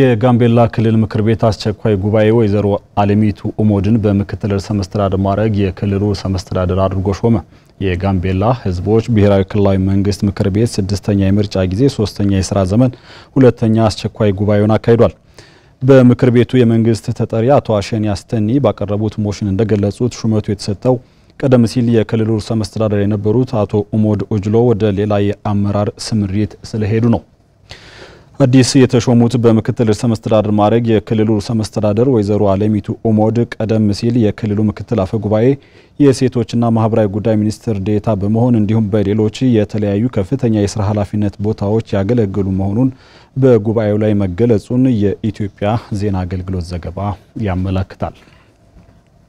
የጋምቤላ ክልል ምክር ቤት አስቸኳይ ጉባኤ ወይዘሮ አለሚቱ ኡሞድን በምክትል ርዕሰ መስተዳድር ማድረግ የክልሉ ርዕሰ መስተዳድር አድርጎ ሾመ። የጋምቤላ ሕዝቦች ብሔራዊ ክልላዊ መንግስት ምክር ቤት ስድስተኛ የምርጫ ጊዜ ሶስተኛ የስራ ዘመን ሁለተኛ አስቸኳይ ጉባኤውን አካሂዷል። በምክር ቤቱ የመንግስት ተጠሪ አቶ አሸኒ አስተኒ ባቀረቡት ሞሽን እንደገለጹት ሹመቱ የተሰጠው ቀደም ሲል የክልሉ ርዕሰ መስተዳድር የነበሩት አቶ ኡሞድ ኦጅሎ ወደ ሌላ የአመራር ስምሪት ስለሄዱ ነው። አዲስ የተሾሙት በምክትል ርዕሰ መስተዳድር ማዕረግ የክልሉ ርዕሰ መስተዳደር ወይዘሮ አለሚቱ ኡሞድ ቀደም ሲል የክልሉ ምክትል አፈ ጉባኤ የሴቶችና ማህበራዊ ጉዳይ ሚኒስትር ዴታ በመሆን እንዲሁም በሌሎች የተለያዩ ከፍተኛ የስራ ኃላፊነት ቦታዎች ያገለገሉ መሆኑን በጉባኤው ላይ መገለጹን የኢትዮጵያ ዜና አገልግሎት ዘገባ ያመለክታል።